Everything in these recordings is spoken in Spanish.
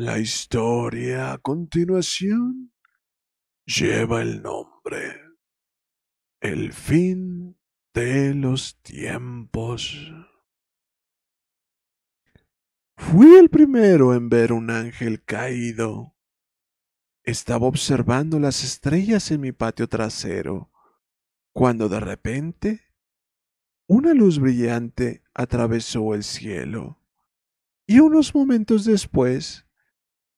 La historia a continuación lleva el nombre El fin de los tiempos. Fui el primero en ver un ángel caído. Estaba observando las estrellas en mi patio trasero, cuando de repente una luz brillante atravesó el cielo, y unos momentos después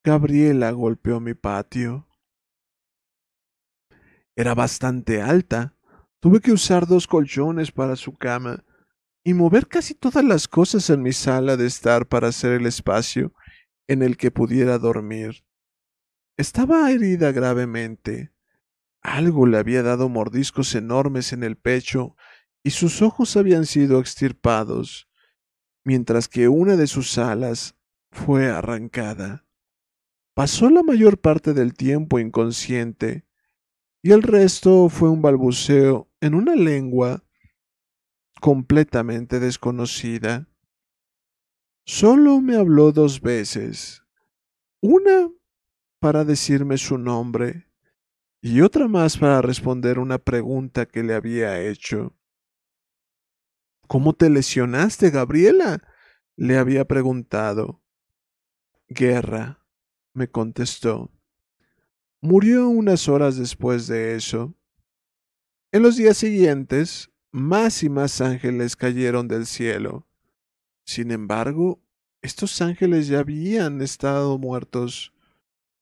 Gabriela golpeó mi patio. Era bastante alta. Tuve que usar dos colchones para su cama y mover casi todas las cosas en mi sala de estar para hacer el espacio en el que pudiera dormir. Estaba herida gravemente. Algo le había dado mordiscos enormes en el pecho y sus ojos habían sido extirpados, mientras que una de sus alas fue arrancada. Pasó la mayor parte del tiempo inconsciente y el resto fue un balbuceo en una lengua completamente desconocida. Solo me habló dos veces, una para decirme su nombre y otra más para responder una pregunta que le había hecho. ¿Cómo te lesionaste, Gabriela? le había preguntado. Guerra, me contestó. Murió unas horas después de eso. En los días siguientes, más y más ángeles cayeron del cielo. Sin embargo, estos ángeles ya habían estado muertos,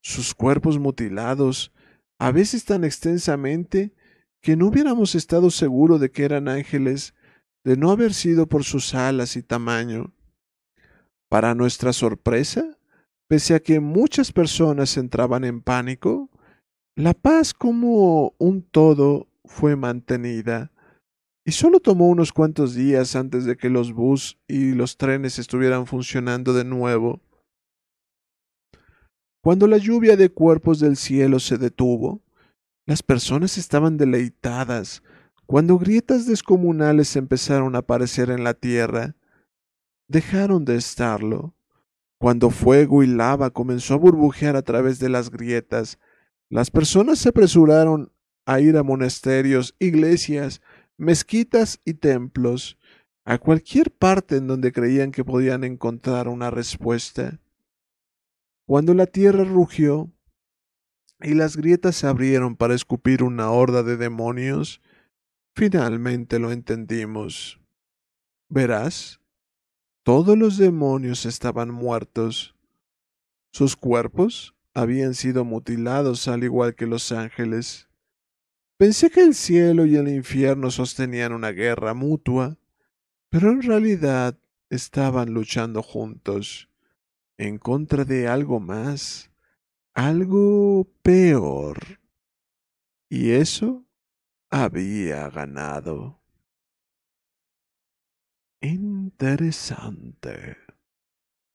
sus cuerpos mutilados, a veces tan extensamente que no hubiéramos estado seguros de que eran ángeles de no haber sido por sus alas y tamaño. Para nuestra sorpresa, Pese a que muchas personas entraban en pánico, la paz como un todo fue mantenida y solo tomó unos cuantos días antes de que los bus y los trenes estuvieran funcionando de nuevo. Cuando la lluvia de cuerpos del cielo se detuvo, las personas estaban deleitadas cuando grietas descomunales empezaron a aparecer en la tierra. Dejaron de estarlo cuando fuego y lava comenzó a burbujear a través de las grietas, las personas se apresuraron a ir a monasterios, iglesias, mezquitas y templos, a cualquier parte en donde creían que podían encontrar una respuesta. Cuando la tierra rugió y las grietas se abrieron para escupir una horda de demonios, finalmente lo entendimos. Verás, todos los demonios estaban muertos. Sus cuerpos habían sido mutilados al igual que los ángeles. Pensé que el cielo y el infierno sostenían una guerra mutua, pero en realidad estaban luchando juntos, en contra de algo más, algo peor. Y eso había ganado. Interesante.